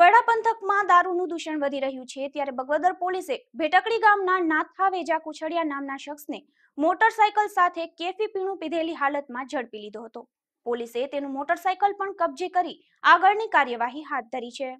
બડા પંથકમાં દારૂનું દૂષણ વધી રહ્યું છે ત્યારે બગવદર પોલીસે ભેટકડી ગામના નાથા વેજા કુછડિયા નામના શખ્સને મોટરસાયકલ સાથે કેફી પીણું પીધેલી હાલતમાં ઝડપી લીધો હતો પોલીસે તેનું મોટરસાયકલ પણ કબજે કરી આગળની કાર્યવાહી હાથ ધરી છે